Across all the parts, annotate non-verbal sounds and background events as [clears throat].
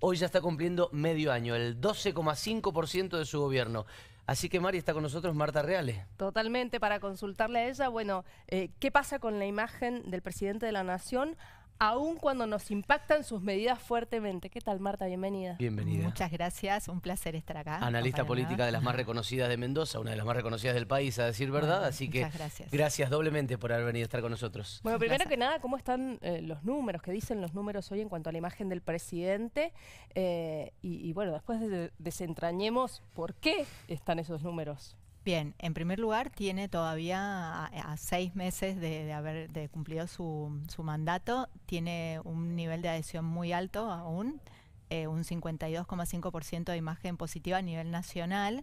hoy ya está cumpliendo medio año, el 12,5% de su gobierno. Así que Mari está con nosotros, Marta Reales. Totalmente, para consultarle a ella, bueno, eh, ¿qué pasa con la imagen del presidente de la Nación aun cuando nos impactan sus medidas fuertemente. ¿Qué tal, Marta? Bienvenida. Bienvenida. Muchas gracias, un placer estar acá. Analista política de las más reconocidas de Mendoza, una de las más reconocidas del país, a decir verdad. Así que gracias. gracias doblemente por haber venido a estar con nosotros. Bueno, primero que nada, ¿cómo están eh, los números? ¿Qué dicen los números hoy en cuanto a la imagen del presidente? Eh, y, bueno, después desentrañemos por qué están esos números. Bien, en primer lugar, tiene todavía a, seis meses de, haber cumplido su, mandato, tiene un nivel de adhesión muy alto aún, eh, un 52,5% de imagen positiva a nivel nacional.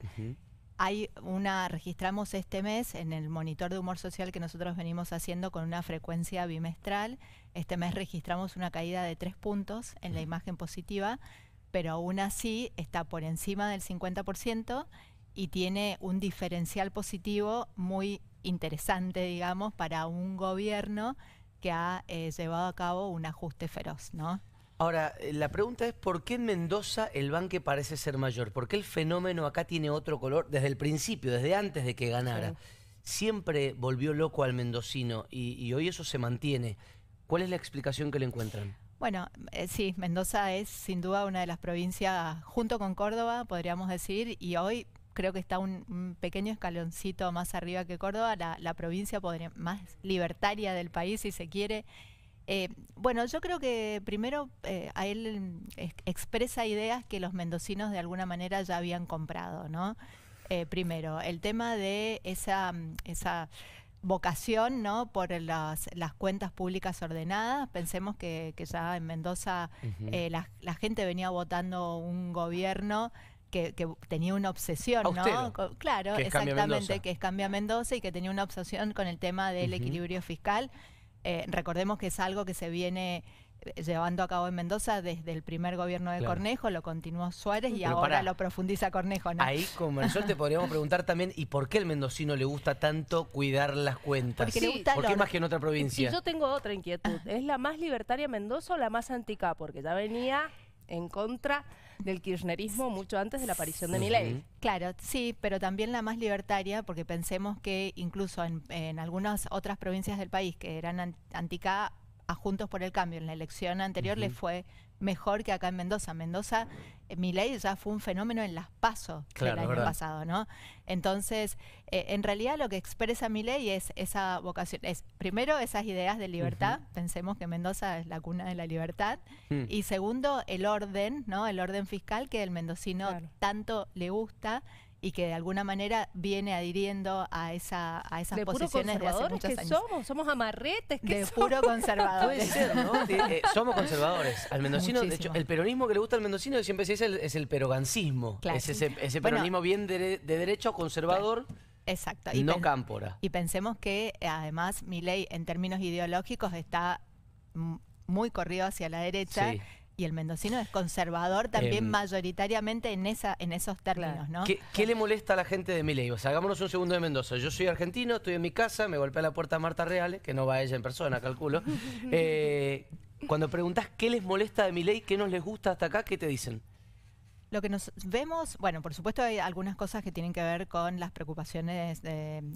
Hay una, registramos este mes en el monitor de humor social que nosotros venimos haciendo con una frecuencia bimestral. Este mes registramos una caída de tres puntos en la imagen positiva, pero aún así está por encima del 50% y tiene un diferencial positivo muy interesante, digamos, para un gobierno que ha eh, llevado a cabo un ajuste feroz, ¿no? Ahora, eh, la pregunta es, ¿por qué en Mendoza el banque parece ser mayor? ¿Por qué el fenómeno acá tiene otro color desde el principio, desde antes de que ganara? Siempre volvió loco al mendocino y, hoy eso se mantiene. ¿Cuál es la explicación que le encuentran? Bueno, eh, sí, Mendoza es sin duda una de las provincias, junto con Córdoba, podríamos decir, y hoy creo que está un, pequeño escaloncito más arriba que Córdoba, la, la provincia más libertaria del país, si se quiere. Eh, bueno, yo creo que primero eh, a él expresa ideas que los mendocinos de alguna manera ya habían comprado, ¿no? Eh, primero, el tema de esa, esa vocación ¿no? por las, las, cuentas públicas ordenadas. Pensemos que, que ya en Mendoza la, la, gente venía votando un gobierno que, tenía una obsesión, ¿no? claro, exactamente, que es Cambia Mendoza y que tenía una obsesión con el tema del equilibrio fiscal. Eh, recordemos que es algo que se viene eh, llevando a cabo en Mendoza desde el primer gobierno de Cornejo, lo continuó Suárez y ahora lo profundiza Cornejo. ¿no? Ahí, como yo, te podríamos preguntar también, ¿y por qué el mendocino le gusta tanto cuidar las cuentas? Porque le gusta ¿Por qué más que en otra provincia? yo tengo otra inquietud. ¿Es la más libertaria Mendoza o la más anticá? Porque ya venía en contra del kirchnerismo mucho antes de la aparición de mi Claro, sí, pero también la más libertaria, porque pensemos que incluso en, algunas otras provincias del país que eran antica a Juntos por el Cambio en la elección anterior le fue mejor que acá en Mendoza. Mendoza, eh, mi ley, ya fue un fenómeno en las pasos el del año pasado, ¿no? Entonces, eh, en realidad lo que expresa mi ley es esa vocación, es primero esas ideas de libertad, pensemos que Mendoza es la cuna de la libertad, mm. y segundo el orden, ¿no? El orden fiscal que el mendocino tanto le gusta y que de alguna manera viene adhiriendo a, esa, a esas posiciones de hace muchos que somos? ¿Somos amarretes? que. de puro conservadores. [laughs] Eh, somos conservadores. Al de hecho, el peronismo que le gusta al mendocino siempre se es el perogancismo. ese, peronismo bien de, derecho, conservador. Y no cámpora. Y pensemos que además mi ley en términos ideológicos está muy corrido hacia la derecha sí y el mendocino es conservador también em, mayoritariamente en esa en esos términos, ¿no? ¿Qué, le molesta a la gente de ley? O sea, hagámonos un segundo de Mendoza. Yo soy argentino, estoy en mi casa, me golpea la puerta Marta Reales, que no va ella en persona, calculo. [laughs] Eh, cuando preguntas qué les molesta de ley, qué nos les gusta hasta acá, ¿qué te dicen? Lo que nos vemos, bueno, por supuesto hay algunas cosas que tienen que ver con las preocupaciones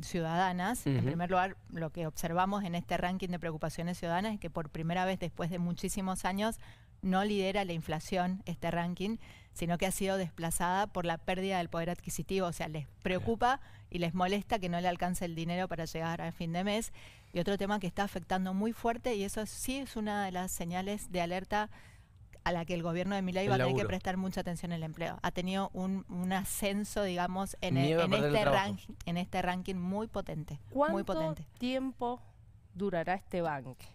ciudadanas. En primer lugar, lo que observamos en este ranking de preocupaciones ciudadanas es que por primera vez después de muchísimos años no lidera la inflación este ranking, sino que ha sido desplazada por la pérdida del poder adquisitivo. O sea, les preocupa y les molesta que no le alcance el dinero para llegar al fin de mes. Y otro tema que está afectando muy fuerte, y eso sí es una de las señales de alerta a la que el gobierno de Milei va a tener que prestar mucha atención el empleo. Ha tenido un, ascenso, digamos, e- este en, este ranking, muy potente. ¿Cuánto tiempo durará este banque?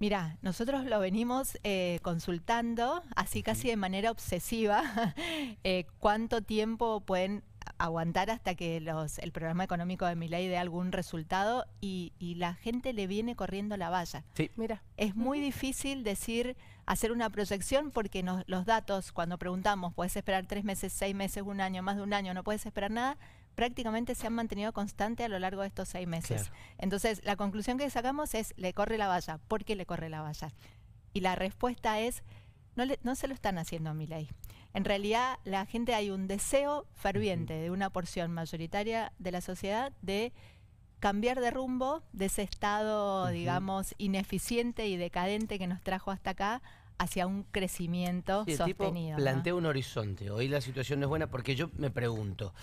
Mira, nosotros lo venimos eh, consultando así casi de manera obsesiva, [laughs] eh, cuánto tiempo pueden aguantar hasta que los, el programa económico de ley dé algún resultado y, la gente le viene corriendo la valla. Mira. Es muy difícil decir, hacer una proyección porque los datos, cuando preguntamos, ¿puedes esperar tres meses, seis meses, un año, más de un año? ¿No puedes esperar nada? prácticamente se han mantenido constante a lo largo de estos seis meses. Entonces, la conclusión que sacamos es, le corre la valla. ¿Por qué le corre la valla? Y la respuesta es, no, no se lo están haciendo a mi ley. En realidad, la gente hay un deseo ferviente de una porción mayoritaria de la sociedad de cambiar de rumbo de ese estado, digamos, ineficiente y decadente que nos trajo hasta acá hacia un crecimiento sostenido. plantea un horizonte. Hoy la situación no es buena porque yo me pregunto,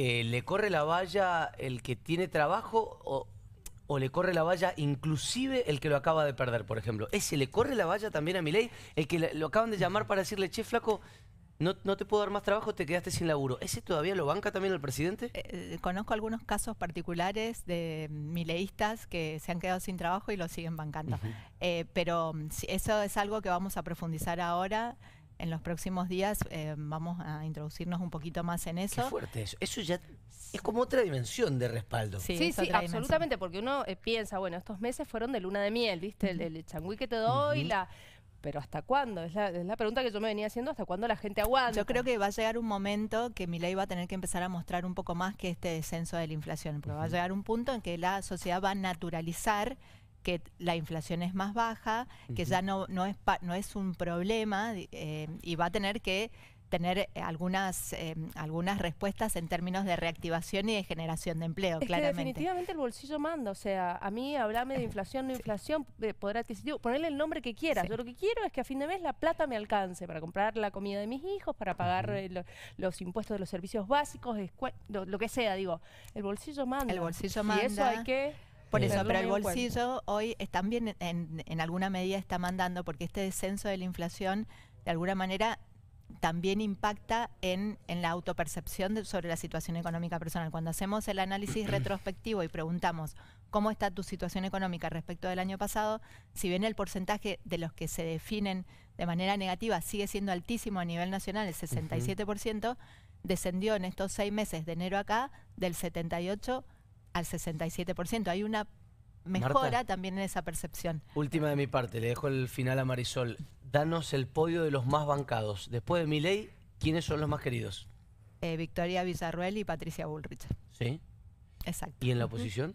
eh, ¿le corre la valla el que tiene trabajo o, le corre la valla inclusive el que lo acaba de perder, por ejemplo? ¿Ese le corre la valla también a Milei? El que lo acaban de llamar para decirle, che, flaco, no, te puedo dar más trabajo, te quedaste sin laburo. ¿Ese todavía lo banca también el presidente? Eh, eh, conozco algunos casos particulares de mileístas que se han quedado sin trabajo y lo siguen bancando. pero mm, eso es algo que vamos a profundizar ahora en los próximos días eh, vamos a introducirnos un poquito más en eso. Qué fuerte eso. Eso ya es como otra dimensión de respaldo. Sí, sí, absolutamente, porque uno eh, piensa, bueno, estos meses fueron de luna de miel, ¿viste? El, el changüí que te doy, la pero ¿hasta cuándo? Es la, pregunta que yo me venía haciendo, ¿hasta cuándo la gente aguanta? Yo creo que va a llegar un momento que mi ley va a tener que empezar a mostrar un poco más que este descenso de la inflación, porque va a llegar un punto en que la sociedad va a naturalizar que la inflación es más baja, que ya no, no, es no es un problema eh, y va a tener que tener eh, algunas eh, algunas respuestas en términos de reactivación y de generación de empleo, claramente. definitivamente el bolsillo manda, o sea, a mí hablame de [laughs] inflación, no inflación, podrá poder adquisitivo, ponerle el nombre que quieras. Yo lo que quiero es que a fin de mes la plata me alcance para comprar la comida de mis hijos, para pagar los impuestos de los servicios básicos, lo, lo, que sea, digo, el bolsillo manda. El bolsillo manda. Y eso hay que por eso, pero el bolsillo hoy también en, alguna medida está mandando, porque este descenso de la inflación, de alguna manera, también impacta en, la autopercepción sobre la situación económica personal. Cuando hacemos el análisis [clears throat] retrospectivo y preguntamos cómo está tu situación económica respecto del año pasado, si bien el porcentaje de los que se definen de manera negativa sigue siendo altísimo a nivel nacional, el 67%, descendió en estos seis meses de enero acá del 78% al 67%. Hay una mejora también en esa percepción. Última de mi parte, le dejo el final a Marisol. Danos el podio de los más bancados. Después de mi ley, ¿quiénes son los más queridos? Eh, Victoria Villarruel y Patricia Bullrich. Sí. Exacto. ¿Y en la oposición?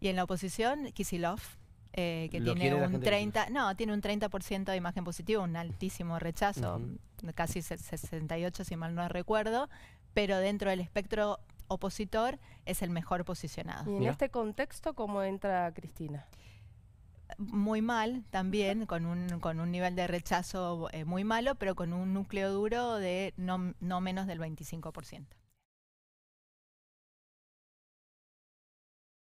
Y en la oposición, Kisilov. Eh, que tiene un 30, no, tiene un 30% de imagen positiva, un altísimo rechazo, casi 68 si mal no recuerdo, pero dentro del espectro opositor es el mejor posicionado. ¿Y en este contexto cómo entra Cristina? Muy mal también, con un, con un nivel de rechazo eh, muy malo, pero con un núcleo duro de no, no menos del 25%.